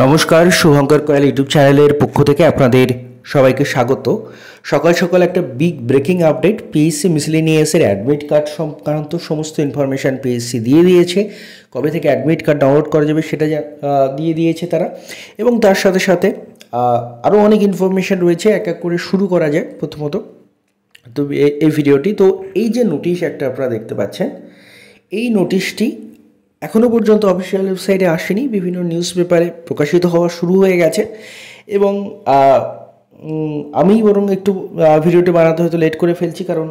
নমস্কার শুভঙ্কর কয়াল ইউটিউব চ্যানেলের পক্ষ থেকে আপনাদের সবাইকে স্বাগত সকাল সকাল একটা বিগ ব্রেকিং আপডেট পিএসসি মিসলিনিয়াসের অ্যাডমিট কার্ড সংক্রান্ত সমস্ত ইনফরমেশান পিএসসি দিয়ে দিয়েছে কবে থেকে অ্যাডমিট কার্ড ডাউনলোড করা যাবে সেটা দিয়ে দিয়েছে তারা এবং তার সাথে সাথে আরও অনেক ইনফরমেশান রয়েছে এক এক করে শুরু করা যায় প্রথমত তো এই ভিডিওটি তো এই যে নোটিশ একটা আপনারা দেখতে পাচ্ছেন এই নোটিশটি এখনও পর্যন্ত অফিসিয়াল ওয়েবসাইটে আসেনি বিভিন্ন নিউজ পেপারে প্রকাশিত হওয়া শুরু হয়ে গেছে এবং আমি বরং একটু ভিডিওটি বানাতে হয়তো লেট করে ফেলছি কারণ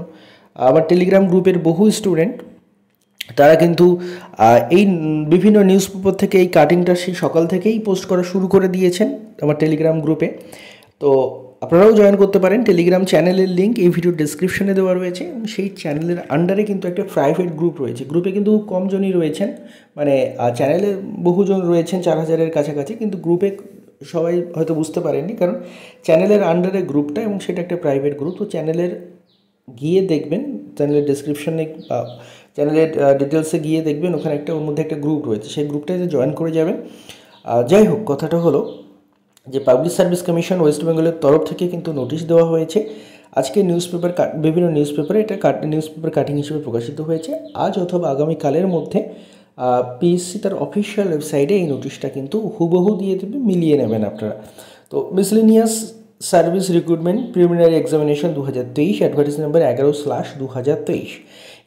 আমার টেলিগ্রাম গ্রুপের বহু স্টুডেন্ট তারা কিন্তু এই বিভিন্ন নিউজ পেপার থেকে এই কাটিংটা সেই সকাল থেকেই পোস্ট করা শুরু করে দিয়েছেন আমার টেলিগ্রাম গ্রুপে তো আপনারাও জয়েন করতে পারেন টেলিগ্রাম চ্যানেলের লিঙ্ক এই ভিডিও ডিসক্রিপশনে দেওয়া রয়েছে এবং সেই চ্যানেলের আন্ডারে কিন্তু একটা প্রাইভেট গ্রুপ রয়েছে গ্রুপে কিন্তু খুব কমজনই রয়েছেন মানে চ্যানেলে বহুজন রয়েছেন চার হাজারের কাছাকাছি কিন্তু গ্রুপে সবাই হয়তো বুঝতে পারেননি কারণ চ্যানেলের আন্ডারে গ্রুপটা এবং সেটা একটা প্রাইভেট গ্রুপ তো চ্যানেলের গিয়ে দেখবেন চ্যানেলের ডিসক্রিপশনে চ্যানেলের ডিটেলসে গিয়ে দেখবেন ওখানে একটা ওর মধ্যে একটা গ্রুপ রয়েছে সেই গ্রুপটাতে জয়েন করে যাবেন যাই হোক কথাটা হলো যে পাবলিক সার্ভিস কমিশন ওয়েস্ট বেঙ্গলের তরফ থেকে কিন্তু নোটিশ দেওয়া হয়েছে আজকে নিউজ পেপার বিভিন্ন নিউজ পেপারে এটা কাট নিউজ পেপার কাটিং হিসেবে প্রকাশিত হয়েছে আজ অথবা আগামীকালের মধ্যে পিএসসি তার অফিসিয়াল ওয়েবসাইটে এই নোটিশটা কিন্তু হুবহু দিয়ে দেবে মিলিয়ে নেবেন আপনারা তো miscellaneous service recruitment preliminary examination দু হাজার তেইশ অ্যাডভার্টাইজ নাম্বার এগারো স্লাশ দু হাজার তেইশ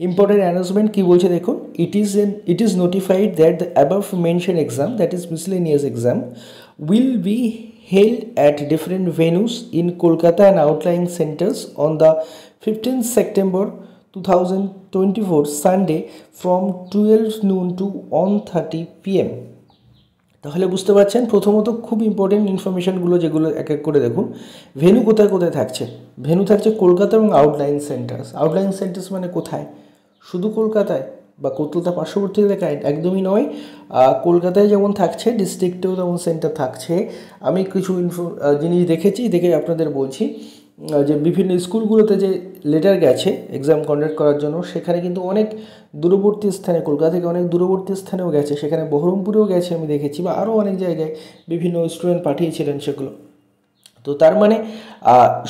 ইম্পর্টেন্ট অ্যানাউন্সমেন্ট কী বলছে দেখুন it is an it is notified that the above mention exam that is miscellaneous exam will be held at different venues in Kolkata and outlying centers on the 15th September 2024 Sunday from 12 noon to 1:30 pm. তাহলে বুঝতে পারছেন প্রথমত খুব important ইনফরমেশানগুলো যেগুলো এক এক করে দেখুন ভেনু কোথায় কোথায় থাকছে ভেনু থাকছে কলকাতা এবং আউটলাইন সেন্টার্স আউটলাইন সেন্টার্স মানে কোথায় শুধু কলকাতায় বা কলকাতা পার্শ্ববর্তী এলাকায় একদমই নয় কলকাতায় যেমন থাকছে ডিস্ট্রিক্টেও তেমন সেন্টার থাকছে আমি কিছু ইনফো জিনিস দেখেছি দেখে আপনাদের বলছি যে বিভিন্ন স্কুলগুলোতে যে লেটার গেছে এক্সাম কন্ডাক্ট করার জন্য সেখানে কিন্তু অনেক দূরবর্তী স্থানে কলকাতা থেকে অনেক দূরবর্তী স্থানেও গেছে সেখানে বহরমপুরেও গেছে আমি দেখেছি বা আরও অনেক জায়গায় বিভিন্ন স্টুডেন্ট পাঠিয়েছিলেন সেগুলো তো তার মানে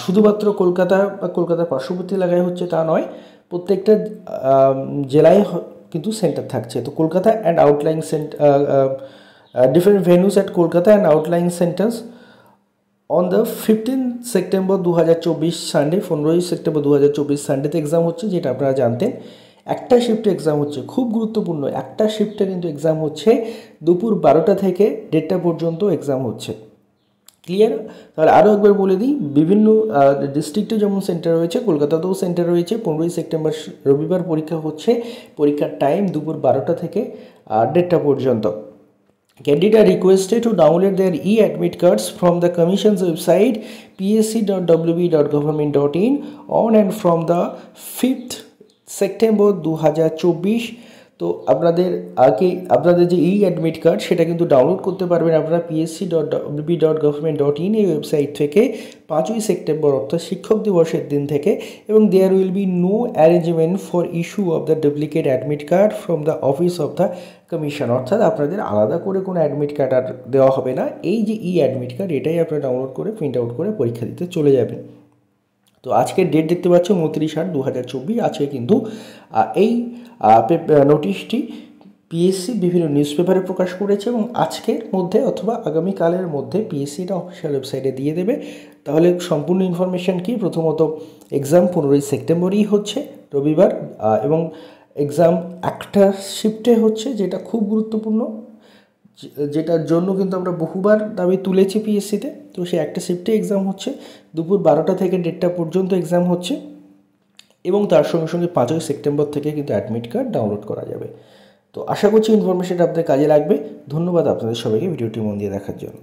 শুধুমাত্র কলকাতা বা কলকাতার পার্শ্ববর্তী এলাকায় হচ্ছে তা নয় প্রত্যেকটা জেলায় কিন্তু সেন্টার থাকছে তো Kolkata and outline centre different venues at Kolkata and outline centres on the fifteen September দু সানডে পনেরোই সেপ্টেম্বর দু হাজার সানডেতে এক্সাম হচ্ছে যেটা আপনারা জানতেন একটা শিফটে এক্সাম হচ্ছে খুব গুরুত্বপূর্ণ একটা শিফটে কিন্তু এক্সাম হচ্ছে দুপুর বারোটা থেকে দেড়টা পর্যন্ত এক্সাম হচ্ছে ক্লিয়ার তাহলে আরও একবার বলে দিই বিভিন্ন ডিস্ট্রিক্টে যেমন সেন্টার রয়েছে কলকাতাতেও সেন্টার রয়েছে পনেরোই সেপ্টেম্বর রবিবার পরীক্ষা হচ্ছে পরীক্ষার টাইম দুপুর বারোটা থেকে দেড়টা পর্যন্ত Candidate are requested to download their e-admit cards from the Commission's website psc.wb.government.in on and from the 5th September 2024 তো আপনাদের আগে আপনাদের যে ই অ্যাডমিট কার্ড সেটা কিন্তু ডাউনলোড করতে পারবেন আপনারা PSC dot WB dot government dot in এই ওয়েবসাইট থেকে পাঁচই সেপ্টেম্বর অর্থাৎ শিক্ষক দিবসের দিন থেকে এবং there will be no arrangement for issue of the duplicate admit card from the office of the commission অর্থাৎ আপনাদের আলাদা করে কোনো অ্যাডমিট কার্ড আর দেওয়া হবে না এই যে ই অ্যাডমিট কার্ড এটাই আপনারা ডাউনলোড করে প্রিন্ট আউট করে পরীক্ষা দিতে চলে যাবেন তো আজকের ডেট দেখতে পাচ্ছ উনত্রিশ আট দু হাজার চব্বিশ আজকে কিন্তু এই নোটিশটি পিএসসি বিভিন্ন নিউজ পেপারে প্রকাশ করেছে এবং আজকের মধ্যে অথবা আগামীকালের মধ্যে পিএসসিটা অফিসিয়াল ওয়েবসাইটে দিয়ে দেবে তাহলে সম্পূর্ণ ইনফরমেশান কি প্রথমত এক্সাম পনেরোই সেপ্টেম্বরই হচ্ছে রবিবার এবং এক্সাম একটা শিফটে হচ্ছে যেটা খুব গুরুত্বপূর্ণ যেটার জন্য কিন্তু আমরা বহুবার দাবি তুলেছি পিএসসিতে তো সেই একটা শিফটে এক্সাম হচ্ছে দুপুর বারোটা থেকে দেড়টা পর্যন্ত এক্সাম হচ্ছে এবং তার সঙ্গে সঙ্গে পাঁচই সেপ্টেম্বর থেকে কিন্তু অ্যাডমিট কার্ড ডাউনলোড করা যাবে তো আশা করছি ইনফরমেশনটা আপনাদের কাজে লাগবে ধন্যবাদ আপনাদের সবাইকে ভিডিওটি মন দিয়ে দেখার জন্য